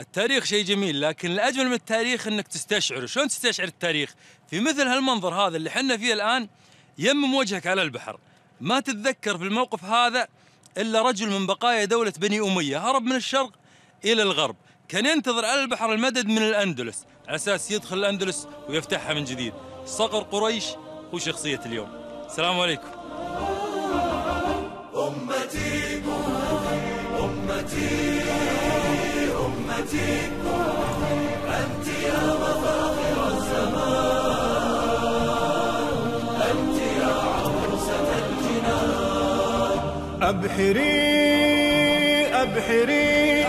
التاريخ شيء جميل لكن الأجمل من التاريخ أنك تستشعره شلون تستشعر التاريخ في مثل هالمنظر هذا اللي احنا فيه الآن يمم وجهك على البحر ما تتذكر في الموقف هذا إلا رجل من بقايا دولة بني أمية هرب من الشرق إلى الغرب كان ينتظر على البحر المدد من الأندلس على أساس يدخل الأندلس ويفتحها من جديد صقر قريش هو شخصية اليوم السلام عليكم أمتي أمتي أنت يا الزمان أنت يا عروسة الجنان أبحري أبحري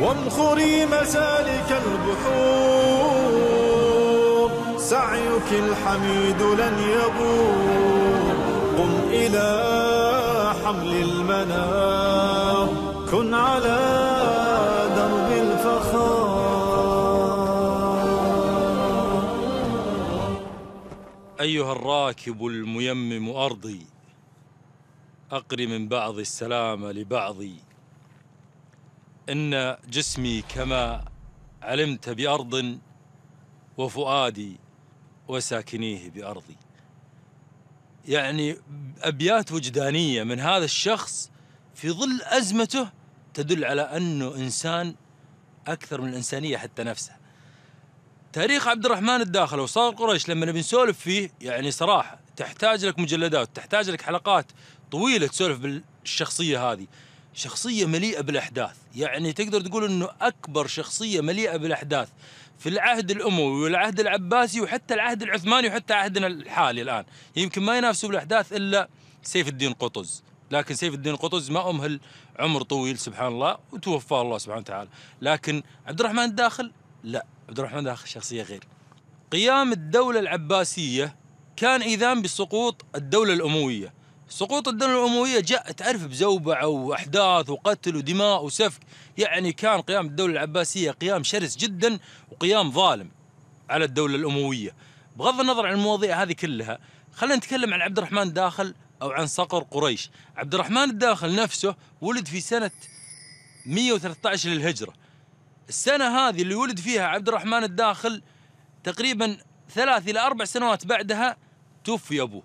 وامخري مسالك البحور سعيك الحميد لن يبور قم إلى حمل المنام كن على أيها الراكب الميمم أرضي أقري من بعض السلام لبعضي إن جسمي كما علمت بأرض وفؤادي وساكنيه بأرضي يعني أبيات وجدانية من هذا الشخص في ظل أزمته تدل على أنه إنسان أكثر من الإنسانية حتى نفسها تاريخ عبد الرحمن الداخل وصغر قريش لما نبي نسولف فيه يعني صراحه تحتاج لك مجلدات تحتاج لك حلقات طويله تسولف بالشخصيه هذه شخصيه مليئه بالاحداث يعني تقدر تقول انه اكبر شخصيه مليئه بالاحداث في العهد الاموي والعهد العباسي وحتى العهد العثماني وحتى عهدنا الحالي الان يمكن ما ينافسوا بالاحداث الا سيف الدين قطز لكن سيف الدين قطز ما امهل عمر طويل سبحان الله وتوفاه الله سبحانه وتعالى لكن عبد الرحمن الداخل لا عبد الرحمن داخل شخصية غير قيام الدولة العباسية كان إيذان بسقوط الدولة الأموية سقوط الدولة الأموية جاء تعرف بزوبعة وأحداث وقتل ودماء وسفك يعني كان قيام الدولة العباسية قيام شرس جدا وقيام ظالم على الدولة الأموية بغض النظر عن المواضيع هذه كلها خلينا نتكلم عن عبد الرحمن الداخل أو عن صقر قريش عبد الرحمن الداخل نفسه ولد في سنة 113 للهجرة السنة هذه اللي ولد فيها عبد الرحمن الداخل تقريبا ثلاث إلى أربع سنوات بعدها توفي أبوه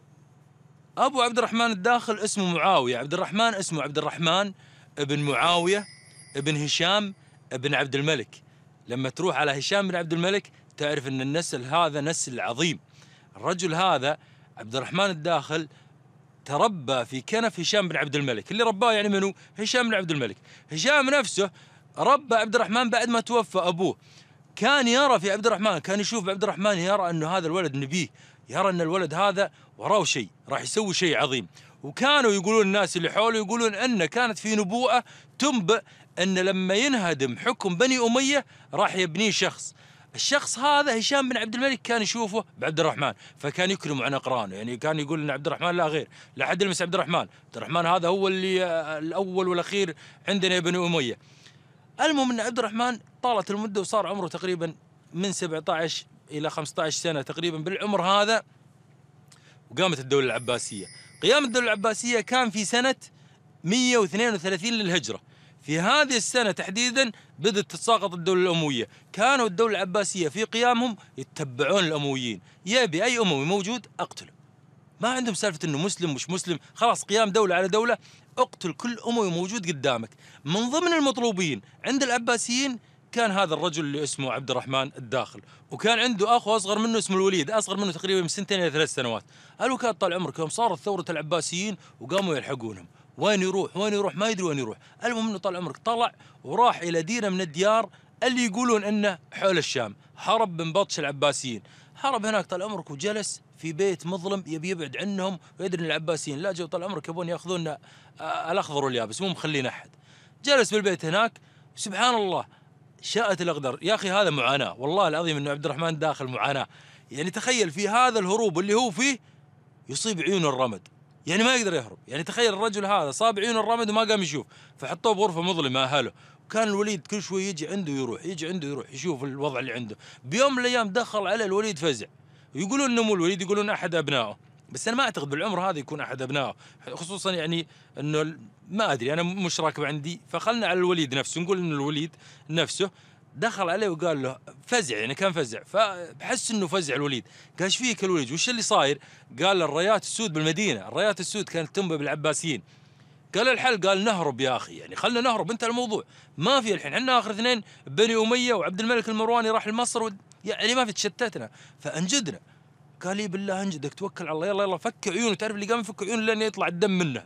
أبو عبد الرحمن الداخل اسمه معاوية عبد الرحمن اسمه عبد الرحمن ابن معاوية ابن هشام ابن عبد الملك لما تروح على هشام بن عبد الملك تعرف أن النسل هذا نسل عظيم الرجل هذا عبد الرحمن الداخل تربى في كنف هشام بن عبد الملك اللي رباه يعني منو هشام بن عبد الملك هشام نفسه رب عبد الرحمن بعد ما توفى ابوه كان يرى في عبد الرحمن كان يشوف عبد الرحمن يرى انه هذا الولد نبيه يرى ان الولد هذا وراه شيء راح يسوي شيء عظيم وكانوا يقولون الناس اللي حوله يقولون انه كانت في نبوءه تنبئ ان لما ينهدم حكم بني اميه راح يبنيه شخص الشخص هذا هشام بن عبد الملك كان يشوفه بعبد الرحمن فكان يكرمه عن اقرانه يعني كان يقول ان عبد الرحمن لا غير لا حد يلمس عبد الرحمن عبد الرحمن هذا هو اللي الاول والاخير عندنا بني اميه المهم ان عبد الرحمن طالت المده وصار عمره تقريبا من 17 الى 15 سنه تقريبا بالعمر هذا وقامت الدوله العباسيه قيام الدوله العباسيه كان في سنه 132 للهجره في هذه السنة تحديدا بدأت تتساقط الدولة الأموية كانوا الدولة العباسية في قيامهم يتبعون الأمويين يبي أي أموي موجود أقتله ما عندهم سالفة أنه مسلم مش مسلم خلاص قيام دولة على دولة اقتل كل اموي موجود قدامك من ضمن المطلوبين عند العباسيين كان هذا الرجل اللي اسمه عبد الرحمن الداخل وكان عنده اخو اصغر منه اسمه الوليد اصغر منه تقريبا من سنتين الى ثلاث سنوات قالوا كان طال عمرك يوم صارت ثوره العباسيين وقاموا يلحقونهم وين يروح وين يروح ما يدري وين يروح المهم انه طال عمرك طلع وراح الى ديره من الديار اللي يقولون انه حول الشام هرب من بطش العباسيين هرب هناك طال عمرك وجلس في بيت مظلم يبي يبعد عنهم ويدري ان العباسيين لا جو طال عمرك يبون ياخذون آه، آه، الاخضر واليابس مو مخلين احد جلس بالبيت هناك سبحان الله شاءت الاقدار يا اخي هذا معاناه والله العظيم انه عبد الرحمن داخل معاناه يعني تخيل في هذا الهروب اللي هو فيه يصيب عيون الرمد يعني ما يقدر يهرب يعني تخيل الرجل هذا صاب عيون الرمد وما قام يشوف فحطوه بغرفه مظلمه اهله وكان الوليد كل شوي يجي عنده يروح يجي عنده يروح يشوف الوضع اللي عنده بيوم من الايام دخل على الوليد فزع يقولون نمو الوليد يقولون احد ابنائه بس انا ما اعتقد بالعمر هذا يكون احد ابنائه خصوصا يعني انه ما ادري انا مش راكب عندي فخلنا على الوليد نفسه نقول ان الوليد نفسه دخل عليه وقال له فزع يعني كان فزع فحس انه فزع الوليد قال ايش فيك الوليد وش اللي صاير قال الرايات السود بالمدينه الرايات السود كانت تنبى بالعباسيين قال الحل قال نهرب يا اخي يعني خلنا نهرب انت الموضوع ما في الحين احنا اخر اثنين بني اميه وعبد الملك المرواني راح لمصر يعني ما في تشتتنا فانجدنا قال لي بالله انجدك توكل على الله يلا يلا فك عيونه تعرف اللي قام يفك عيونه لين يطلع الدم منه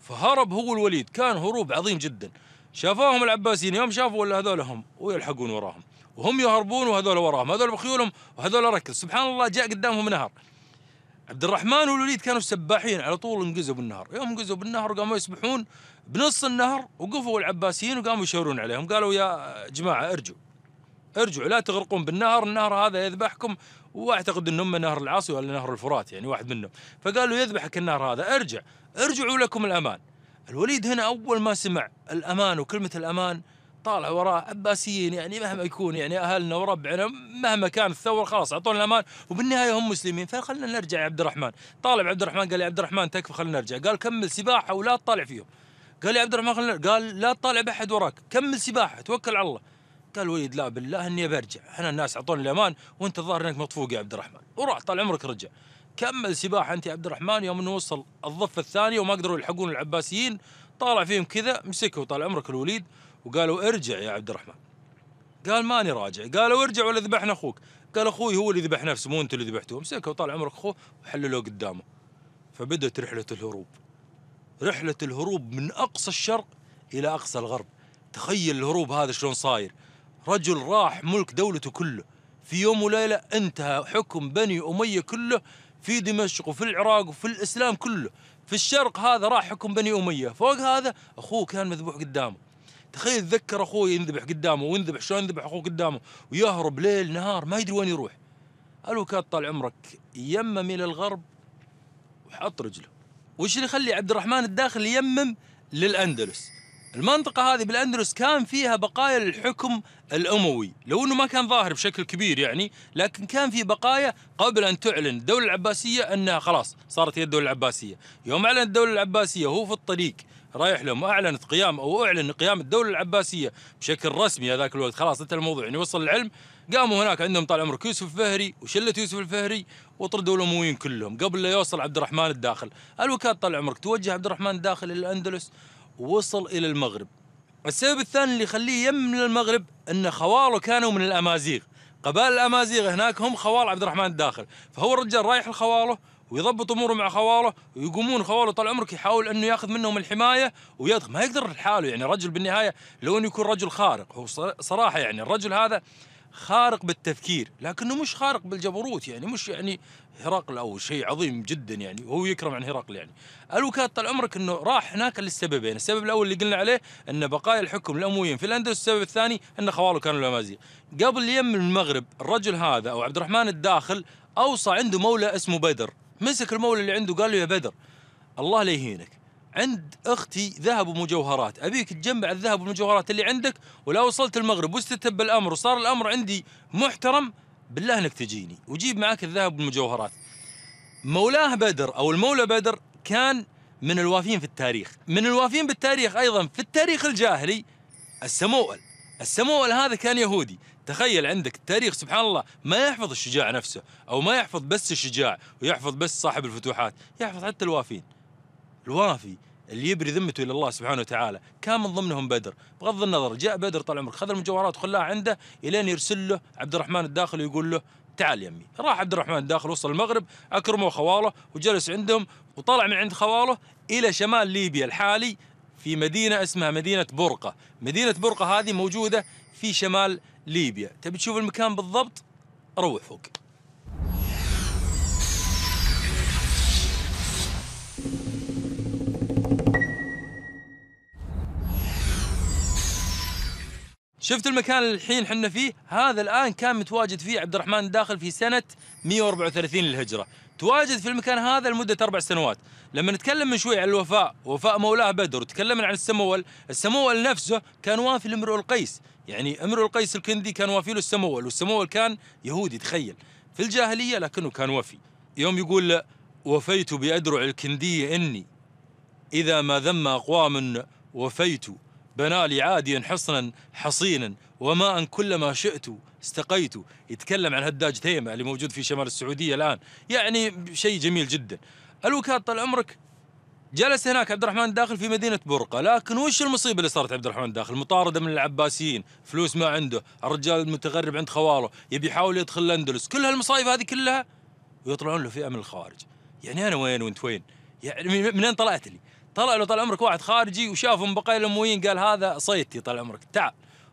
فهرب هو والوليد كان هروب عظيم جدا شافوهم العباسيين يوم شافوا ولا هذول هم ويلحقون وراهم وهم يهربون وهذول وراهم هذول بخيولهم وهذول ركض سبحان الله جاء قدامهم نهر عبد الرحمن والوليد كانوا سباحين على طول انقزوا بالنهر يوم انقزوا بالنهر وقاموا يسبحون بنص النهر وقفوا العباسيين وقاموا يشاورون عليهم قالوا يا جماعة ارجوا ارجعوا لا تغرقون بالنهر النهر هذا يذبحكم واعتقد انهم نهر العاصي ولا نهر الفرات يعني واحد منهم فقالوا يذبحك النهر هذا ارجع ارجعوا لكم الامان الوليد هنا اول ما سمع الامان وكلمه الامان طالع وراه عباسيين يعني مهما يكون يعني اهلنا وربعنا مهما كان الثوره خلاص اعطونا الامان وبالنهايه هم مسلمين فخلنا نرجع يا عبد الرحمن طالع عبد الرحمن قال يا عبد الرحمن تكفى خلنا نرجع قال كمل سباحه ولا تطالع فيهم قال يا عبد الرحمن خلنا قال لا تطالع باحد وراك كمل سباحه توكل على الله قال وليد لا بالله اني برجع احنا الناس اعطوني الامان وانت الظاهر انك مطفوق يا عبد الرحمن وراح طال عمرك رجع كمل سباحه انت يا عبد الرحمن يوم انه وصل الضفه الثانيه وما قدروا يلحقون العباسيين طالع فيهم كذا مسكوا طال عمرك الوليد وقالوا ارجع يا عبد الرحمن قال ماني راجع قالوا ارجع ولا ذبحنا اخوك قال اخوي هو اللي ذبح نفسه مو انت اللي ذبحتوه مسكوا طال عمرك اخوه وحللوه قدامه فبدت رحله الهروب رحله الهروب من اقصى الشرق الى اقصى الغرب تخيل الهروب هذا شلون صاير رجل راح ملك دولته كله في يوم وليلة انتهى حكم بني أمية كله في دمشق وفي العراق وفي الإسلام كله في الشرق هذا راح حكم بني أمية فوق هذا أخوه كان مذبوح قدامه تخيل تذكر أخوه ينذبح قدامه وينذبح شلون ينذبح أخوه قدامه ويهرب ليل نهار ما يدري وين يروح الوكاد كان طال عمرك يمم إلى الغرب وحط رجله وش اللي يخلي عبد الرحمن الداخل يمم للأندلس المنطقة هذه بالأندلس كان فيها بقايا للحكم الأموي لو أنه ما كان ظاهر بشكل كبير يعني لكن كان في بقايا قبل أن تعلن الدولة العباسية أنها خلاص صارت هي الدولة العباسية يوم أعلنت الدولة العباسية هو في الطريق رايح لهم اعلنت قيام او اعلن قيام الدوله العباسيه بشكل رسمي هذاك الوقت خلاص انتهى الموضوع يعني وصل العلم قاموا هناك عندهم طال عمرك يوسف الفهري وشله يوسف الفهري وطردوا الامويين كلهم قبل لا يوصل عبد الرحمن الداخل الوكاد طال عمرك توجه عبد الرحمن الداخل الى الاندلس وصل إلى المغرب السبب الثاني اللي يخليه يم من المغرب أن خواله كانوا من الأمازيغ قبائل الأمازيغ هناك هم خوال عبد الرحمن الداخل فهو الرجال رايح لخواله ويضبط اموره مع خواله ويقومون خواله طال عمرك يحاول انه ياخذ منهم الحمايه ويدخل ما يقدر لحاله يعني رجل بالنهايه لو انه يكون رجل خارق هو صراحه يعني الرجل هذا خارق بالتفكير لكنه مش خارق بالجبروت يعني مش يعني هرقل او شيء عظيم جدا يعني وهو يكرم عن هرقل يعني الوكاد طال عمرك انه راح هناك لسببين يعني. السبب الاول اللي قلنا عليه ان بقايا الحكم الامويين في الاندلس السبب الثاني ان خواله كانوا الامازيغ قبل يم المغرب الرجل هذا او عبد الرحمن الداخل اوصى عنده مولى اسمه بدر مسك المولى اللي عنده قال له يا بدر الله لا يهينك عند اختي ذهب ومجوهرات ابيك تجمع الذهب والمجوهرات اللي عندك ولو وصلت المغرب واستتب الامر وصار الامر عندي محترم بالله انك تجيني وجيب معك الذهب والمجوهرات مولاه بدر او المولى بدر كان من الوافين في التاريخ من الوافين بالتاريخ ايضا في التاريخ الجاهلي السموئل السموئل هذا كان يهودي تخيل عندك التاريخ سبحان الله ما يحفظ الشجاع نفسه او ما يحفظ بس الشجاع ويحفظ بس صاحب الفتوحات يحفظ حتى الوافين الوافي اللي يبري ذمته الى الله سبحانه وتعالى كان من ضمنهم بدر بغض النظر جاء بدر طال عمرك خذ المجوهرات وخلاها عنده الين يرسل له عبد الرحمن الداخل ويقول له تعال يمي راح عبد الرحمن الداخل وصل المغرب اكرمه خواله وجلس عندهم وطلع من عند خواله الى شمال ليبيا الحالي في مدينه اسمها مدينه برقه مدينه برقه هذه موجوده في شمال ليبيا تبي تشوف المكان بالضبط روح فوق شفت المكان اللي الحين حنا فيه هذا الان كان متواجد فيه عبد الرحمن الداخل في سنه 134 للهجره تواجد في المكان هذا لمدة أربع سنوات لما نتكلم من شوي عن الوفاء وفاء مولاه بدر وتكلمنا عن السمول السمول نفسه كان وافي لامرؤ القيس يعني امرؤ القيس الكندي كان وافي له السمول والسمول كان يهودي تخيل في الجاهلية لكنه كان وفي يوم يقول وفيت بأدرع الكندي إني إذا ما ذم أقوام وفيت بنى لي عاديا حصنا حصينا وماء كلما شئت استقيت يتكلم عن هداج تيمة اللي موجود في شمال السعودية الآن يعني شيء جميل جدا الوكاد طال عمرك جلس هناك عبد الرحمن الداخل في مدينة برقة لكن وش المصيبة اللي صارت عبد الرحمن الداخل مطاردة من العباسيين فلوس ما عنده الرجال متغرب عند خواله يبي يحاول يدخل الأندلس كل هالمصايب هذه كلها ويطلعون له فئة من الخوارج يعني أنا وين وأنت وين يعني منين طلعت لي طلع له طال عمرك واحد خارجي وشافه من بقايا الامويين قال هذا صيتي طال عمرك تعال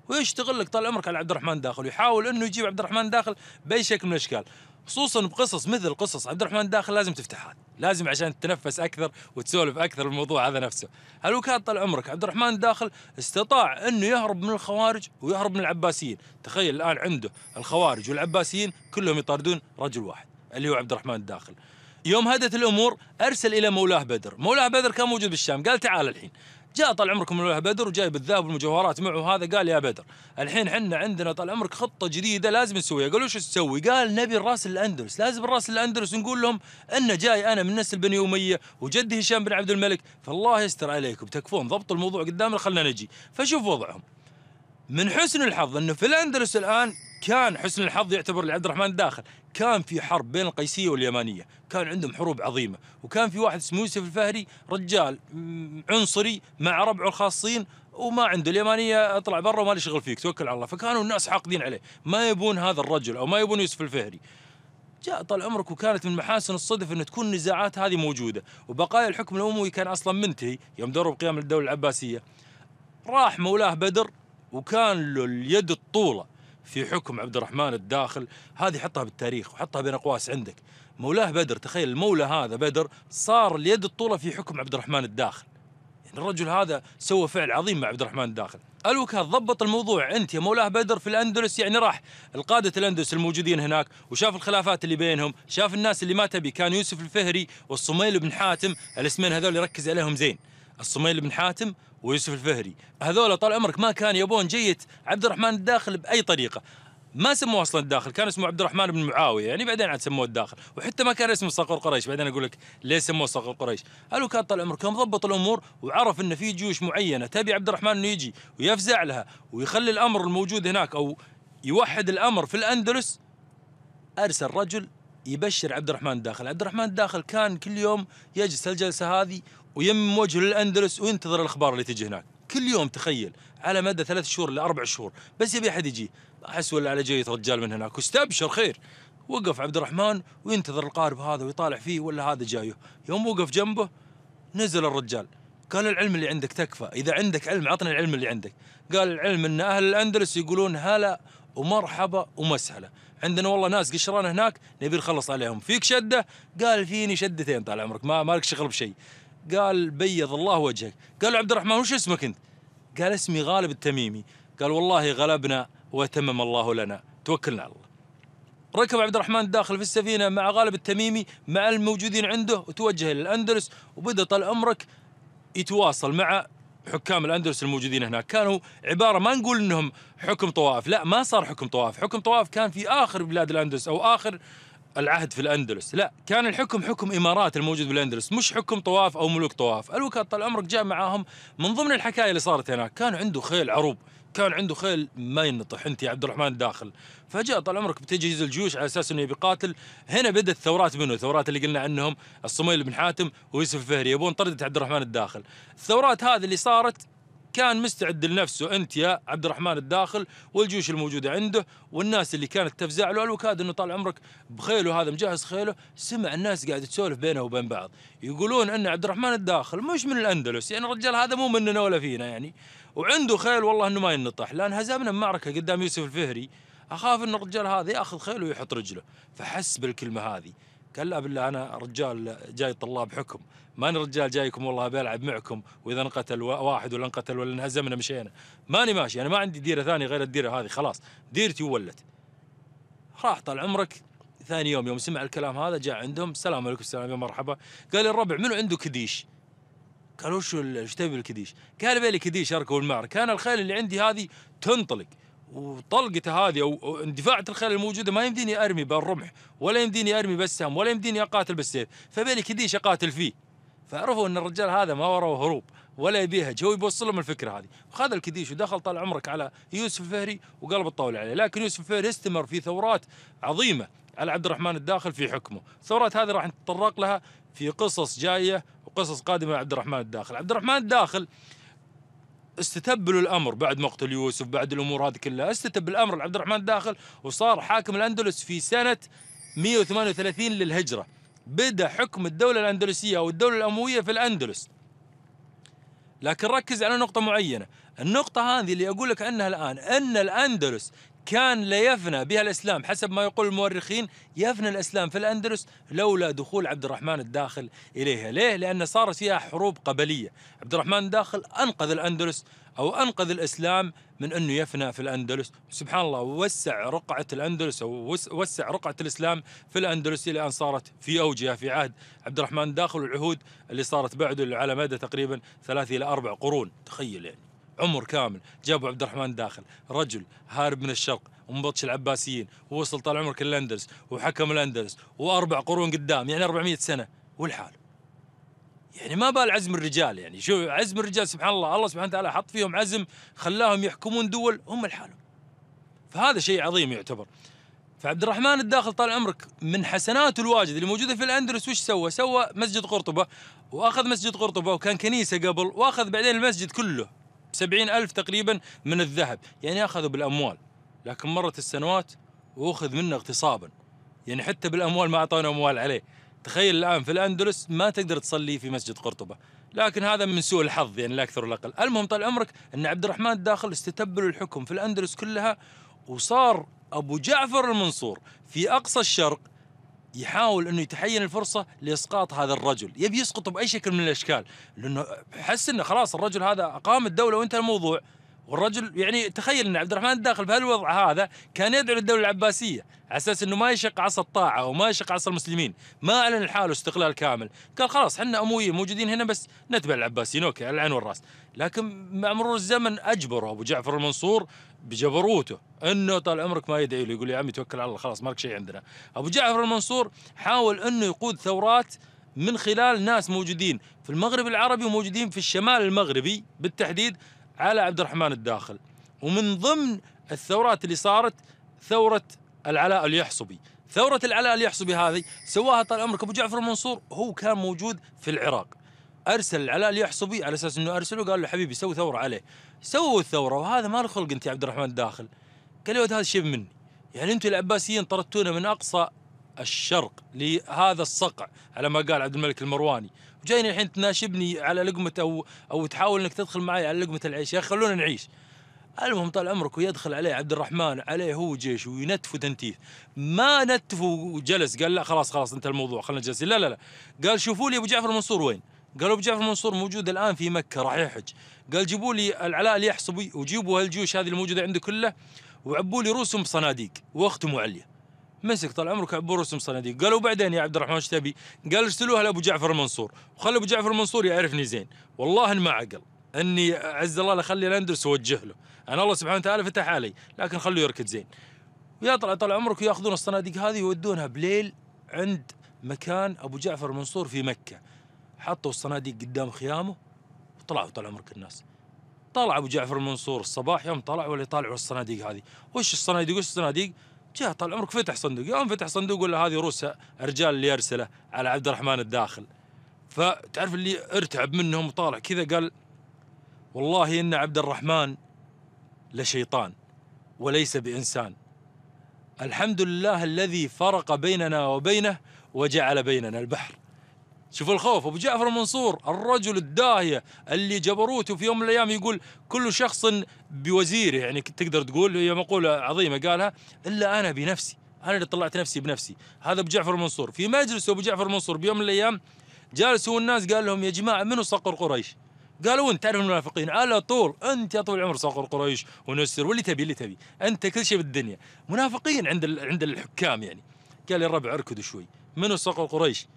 ويشتغل لك طال عمرك على عبد الرحمن داخل ويحاول انه يجيب عبد الرحمن داخل باي شكل من الاشكال خصوصا بقصص مثل قصص عبد الرحمن داخل لازم تفتحها لازم عشان تتنفس اكثر وتسولف اكثر الموضوع هذا نفسه هل وكان طال عمرك عبد الرحمن داخل استطاع انه يهرب من الخوارج ويهرب من العباسيين تخيل الان عنده الخوارج والعباسيين كلهم يطاردون رجل واحد اللي هو عبد الرحمن الداخل يوم هدت الامور ارسل الى مولاه بدر، مولاه بدر كان موجود بالشام، قال تعال الحين. جاء طال عمرك مولاه بدر وجايب الذهب والمجوهرات معه وهذا قال يا بدر الحين حنا عندنا طال عمرك خطه جديده لازم نسويها، قالوا شو تسوي؟ قال نبي الراس الاندلس، لازم الراس الاندلس نقول لهم ان جاي انا من نسل بني اميه وجدي هشام بن عبد الملك، فالله يستر عليكم تكفون ضبطوا الموضوع قدامنا خلنا نجي، فشوف وضعهم. من حسن الحظ انه في الاندلس الان كان حسن الحظ يعتبر لعبد الرحمن الداخل كان في حرب بين القيسيه واليمانيه كان عندهم حروب عظيمه وكان في واحد اسمه يوسف الفهري رجال عنصري مع ربعه الخاصين وما عنده اليمانيه اطلع برا وما لي شغل فيك توكل على الله فكانوا الناس حاقدين عليه ما يبون هذا الرجل او ما يبون يوسف الفهري جاء طال عمرك وكانت من محاسن الصدف انه تكون النزاعات هذه موجوده وبقايا الحكم الاموي كان اصلا منتهي يوم دوروا بقيام الدوله العباسيه راح مولاه بدر وكان له اليد الطولة في حكم عبد الرحمن الداخل هذه حطها بالتاريخ وحطها بين أقواس عندك مولاه بدر تخيل المولى هذا بدر صار اليد الطولة في حكم عبد الرحمن الداخل يعني الرجل هذا سوى فعل عظيم مع عبد الرحمن الداخل الوكاة ضبط الموضوع أنت يا مولاه بدر في الأندلس يعني راح القادة الأندلس الموجودين هناك وشاف الخلافات اللي بينهم شاف الناس اللي ما تبي كان يوسف الفهري والصميل بن حاتم الاسمين هذول يركز عليهم زين الصميل بن حاتم ويوسف الفهري هذول طال عمرك ما كان يبون جية عبد الرحمن الداخل بأي طريقة ما سموه اصلا الداخل كان اسمه عبد الرحمن بن معاويه يعني بعدين عاد سموه الداخل وحتى ما كان اسمه صقر قريش بعدين اقول لك ليه سموه صقر قريش قالوا كان طال عمرك يوم ضبط الامور وعرف ان في جيوش معينه تبي عبد الرحمن انه يجي ويفزع لها ويخلي الامر الموجود هناك او يوحد الامر في الاندلس ارسل رجل يبشر عبد الرحمن الداخل عبد الرحمن الداخل كان كل يوم يجلس الجلسة هذه ويم وجه للاندلس وينتظر الاخبار اللي تجي هناك كل يوم تخيل على مدى ثلاث شهور لاربع شهور بس يبي احد يجي احس ولا على جيت رجال من هناك واستبشر خير وقف عبد الرحمن وينتظر القارب هذا ويطالع فيه ولا هذا جايه يوم وقف جنبه نزل الرجال قال العلم اللي عندك تكفى اذا عندك علم عطنا العلم اللي عندك قال العلم ان اهل الاندلس يقولون هلا ومرحبا ومسهلا عندنا والله ناس قشران هناك نبي نخلص عليهم فيك شده قال فيني شدتين طال عمرك ما مالك شغل بشيء قال بيض الله وجهك قال له عبد الرحمن وش اسمك انت قال اسمي غالب التميمي قال والله غلبنا وتمم الله لنا توكلنا على الله ركب عبد الرحمن داخل في السفينة مع غالب التميمي مع الموجودين عنده وتوجه إلى الأندلس وبدأ طال عمرك يتواصل مع حكام الأندلس الموجودين هناك كانوا عبارة ما نقول أنهم حكم طوائف لا ما صار حكم طوائف حكم طوائف كان في آخر بلاد الأندلس أو آخر العهد في الاندلس لا كان الحكم حكم امارات الموجود بالاندلس مش حكم طواف او ملوك طواف الوكالة طال عمرك جاء معاهم من ضمن الحكايه اللي صارت هناك كان عنده خيل عروب كان عنده خيل ما ينطح انت يا عبد الرحمن داخل فجاء طال عمرك بتجهيز الجيوش على اساس انه قاتل هنا بدات ثورات منه الثورات اللي قلنا عنهم الصميل بن حاتم ويوسف الفهري يبون طردة عبد الرحمن الداخل الثورات هذه اللي صارت كان مستعد لنفسه انت يا عبد الرحمن الداخل والجيوش الموجوده عنده والناس اللي كانت تفزع له الوكاد انه طال عمرك بخيله هذا مجهز خيله سمع الناس قاعده تسولف بينه وبين بعض يقولون ان عبد الرحمن الداخل مش من الاندلس يعني الرجال هذا مو مننا ولا فينا يعني وعنده خيل والله انه ما ينطح لان هزمنا بمعركه قدام يوسف الفهري اخاف ان الرجال هذا ياخذ خيله ويحط رجله فحس بالكلمه هذه قال لا بالله انا رجال جاي طلاب حكم ماني رجال جايكم والله بلعب معكم واذا انقتل واحد ولا انقتل ولا انهزمنا مشينا ماني ماشي انا ما عندي ديره ثانيه غير الديره هذه خلاص ديرتي ولت راح طال عمرك ثاني يوم يوم سمع الكلام هذا جاء عندهم السلام عليكم السلام يا مرحبا قال الربع منو عنده كديش قالوا شو ايش تبي الكديش؟ قال بيلي كديش اركب المعركه انا الخيل اللي عندي هذه تنطلق وطلقته هذه او اندفاعة الخيل الموجوده ما يمديني ارمي بالرمح ولا يمديني ارمي بالسهم ولا يمديني اقاتل بالسيف فبيني كديش اقاتل فيه فعرفوا ان الرجال هذا ما وراه هروب ولا يبيها هو يوصل لهم الفكره هذه وخذ الكديش ودخل طال عمرك على يوسف الفهري وقلب الطاوله عليه لكن يوسف الفهري استمر في ثورات عظيمه على عبد الرحمن الداخل في حكمه الثورات هذه راح نتطرق لها في قصص جايه وقصص قادمه لعبد الرحمن الداخل عبد الرحمن الداخل استتبلوا الامر بعد مقتل يوسف بعد الامور هذه كلها استتب الامر لعبد الرحمن الداخل وصار حاكم الاندلس في سنه 138 للهجره بدا حكم الدوله الاندلسيه او الدوله الامويه في الاندلس لكن ركز على نقطه معينه النقطه هذه اللي اقول لك عنها الان ان الاندلس كان ليفنى بها الإسلام حسب ما يقول المؤرخين يفنى الإسلام في الأندلس لولا دخول عبد الرحمن الداخل إليها ليه؟ لأن صارت فيها حروب قبلية عبد الرحمن الداخل أنقذ الأندلس أو أنقذ الإسلام من أنه يفنى في الأندلس سبحان الله وسع رقعة الأندلس أو وسع رقعة الإسلام في الأندلس إلى أن صارت في أوجها في عهد عبد الرحمن الداخل والعهود اللي صارت بعده على مدى تقريبا ثلاث إلى أربع قرون تخيل يعني عمر كامل جابوا عبد الرحمن داخل رجل هارب من الشرق ومبطش العباسيين ووصل طال عمرك الاندلس وحكم الاندلس واربع قرون قدام يعني 400 سنه والحال يعني ما بال عزم الرجال يعني شو عزم الرجال سبحان الله الله سبحانه وتعالى حط فيهم عزم خلاهم يحكمون دول هم لحالهم فهذا شيء عظيم يعتبر فعبد الرحمن الداخل طال عمرك من حسناته الواجد اللي موجوده في الاندلس وش سوى؟ سوى مسجد قرطبه واخذ مسجد قرطبه وكان كنيسه قبل واخذ بعدين المسجد كله سبعين ألف تقريبا من الذهب يعني أخذوا بالأموال لكن مرت السنوات وأخذ منه اغتصابا يعني حتى بالأموال ما أعطونا أموال عليه تخيل الآن في الأندلس ما تقدر تصلي في مسجد قرطبة لكن هذا من سوء الحظ يعني لا أكثر ولا أقل المهم طال عمرك أن عبد الرحمن الداخل استتبلوا الحكم في الأندلس كلها وصار أبو جعفر المنصور في أقصى الشرق يحاول انه يتحين الفرصه لاسقاط هذا الرجل، يبي يسقطه باي شكل من الاشكال، لانه حس انه خلاص الرجل هذا اقام الدوله وانتهى الموضوع، والرجل يعني تخيل ان عبد الرحمن الداخل بهالوضع هذا كان يدعو للدوله العباسيه على اساس انه ما يشق عصا الطاعه وما يشق عصا المسلمين، ما اعلن لحاله استقلال كامل، قال خلاص احنا امويين موجودين هنا بس نتبع العباسيين اوكي العين والراس، لكن مع مرور الزمن اجبره ابو جعفر المنصور بجبروته انه طال عمرك ما يدعي له يقول يا عمي توكل على الله خلاص مالك شيء عندنا. ابو جعفر المنصور حاول انه يقود ثورات من خلال ناس موجودين في المغرب العربي وموجودين في الشمال المغربي بالتحديد على عبد الرحمن الداخل ومن ضمن الثورات اللي صارت ثورة العلاء اليحصبي ثورة العلاء اليحصبي هذه سواها طال عمرك أبو جعفر المنصور هو كان موجود في العراق ارسل العلاء اليحصبي على اساس انه ارسله قال له حبيبي سوي ثوره عليه سووا الثوره وهذا ما له خلق انت يا عبد الرحمن الداخل قال له هذا شيء مني يعني انتم العباسيين طردتونا من اقصى الشرق لهذا الصقع على ما قال عبد الملك المرواني وجايني الحين تناشبني على لقمه او او تحاول انك تدخل معي على لقمه العيش يا خلونا نعيش المهم طال عمرك ويدخل عليه عبد الرحمن عليه هو جيش وينتف تنتيف ما نتف وجلس قال لا خلاص خلاص انت الموضوع خلينا جلس لا لا لا قال شوفوا لي ابو جعفر المنصور وين قالوا ابو جعفر المنصور موجود الان في مكه راح يحج قال جيبوا لي العلاء يحصبي وجيبوا هالجيوش هذه الموجوده عنده كله وعبوا لي روسهم بصناديق واختموا عليه مسك طال عمرك عبور رسم صناديق قالوا بعدين يا عبد الرحمن ايش تبي؟ قال ارسلوها لابو جعفر المنصور وخلي ابو جعفر المنصور يعرفني زين والله ما عقل اني عز الله اخلي الاندلس اوجه له انا الله سبحانه وتعالى فتح علي لكن خلوه يركض زين ويا طلع طال عمرك ياخذون الصناديق هذه يودونها بليل عند مكان ابو جعفر المنصور في مكه حطوا الصناديق قدام خيامه وطلعوا طال عمرك الناس طلع ابو جعفر المنصور الصباح يوم طلع ولا يطالعوا الصناديق هذه وش الصناديق وش الصناديق جاء طال عمرك فتح صندوق يوم فتح صندوق ولا هذه روس رجال اللي يرسله على عبد الرحمن الداخل فتعرف اللي ارتعب منهم وطالع كذا قال والله ان عبد الرحمن لشيطان وليس بانسان الحمد لله الذي فرق بيننا وبينه وجعل بيننا البحر شوف الخوف ابو جعفر المنصور الرجل الداهيه اللي جبروته في يوم من الايام يقول كل شخص بوزيره يعني تقدر تقول هي مقوله عظيمه قالها الا انا بنفسي انا اللي طلعت نفسي بنفسي هذا ابو جعفر المنصور في مجلس ابو جعفر المنصور بيوم من الايام جالس هو الناس قال لهم يا جماعه منو صقر قريش قالوا انت تعرف المنافقين على طول انت يا طول العمر صقر قريش ونسر واللي تبي اللي تبي انت كل شيء بالدنيا منافقين عند عند الحكام يعني قال يا الربع اركدوا شوي منو صقر قريش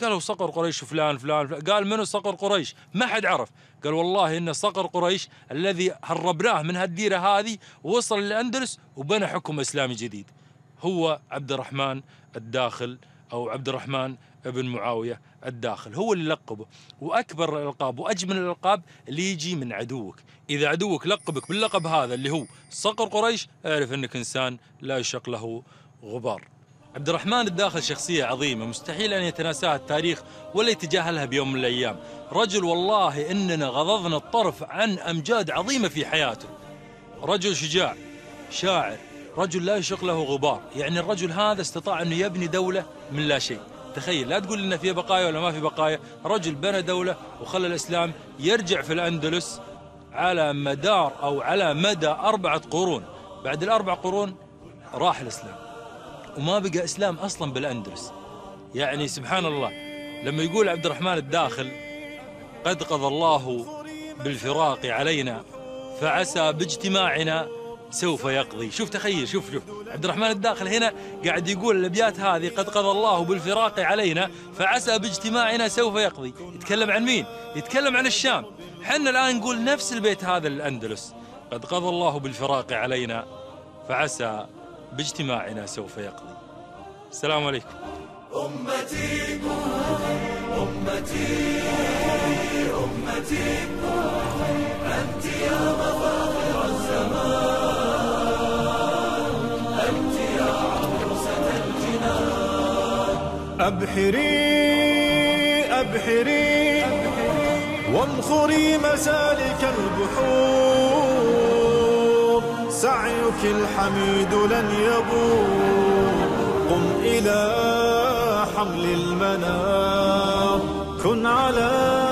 قالوا صقر قريش فلان فلان, فلان. قال منو صقر قريش ما حد عرف قال والله إن صقر قريش الذي هربناه من هالديرة هذه وصل للأندلس وبنى حكم إسلامي جديد هو عبد الرحمن الداخل أو عبد الرحمن ابن معاوية الداخل هو اللي لقبه وأكبر الألقاب وأجمل الألقاب اللي يجي من عدوك إذا عدوك لقبك باللقب هذا اللي هو صقر قريش اعرف أنك إنسان لا يشق له غبار عبد الرحمن الداخل شخصية عظيمة مستحيل أن يتناساها التاريخ ولا يتجاهلها بيوم من الأيام رجل والله إننا غضضنا الطرف عن أمجاد عظيمة في حياته رجل شجاع شاعر رجل لا يشق له غبار يعني الرجل هذا استطاع أنه يبني دولة من لا شيء تخيل لا تقول إنه فيها بقايا ولا ما في بقايا رجل بنى دولة وخلى الإسلام يرجع في الأندلس على مدار أو على مدى أربعة قرون بعد الأربع قرون راح الإسلام وما بقى إسلام أصلا بالأندلس يعني سبحان الله لما يقول عبد الرحمن الداخل قد قضى الله بالفراق علينا فعسى باجتماعنا سوف يقضي شوف تخيل شوف شوف عبد الرحمن الداخل هنا قاعد يقول الابيات هذه قد قضى الله بالفراق علينا فعسى باجتماعنا سوف يقضي يتكلم عن مين يتكلم عن الشام حنا الان نقول نفس البيت هذا للاندلس قد قضى الله بالفراق علينا فعسى باجتماعنا سوف يقضي السلام عليكم أمتي أمتي أمتي أنت يا مظاهر الزمان أنت يا عروسة الجنان أبحري أبحري وانخري مسالك البحور سعيك الحميد لن يبور قم إلى حمل المنار كن على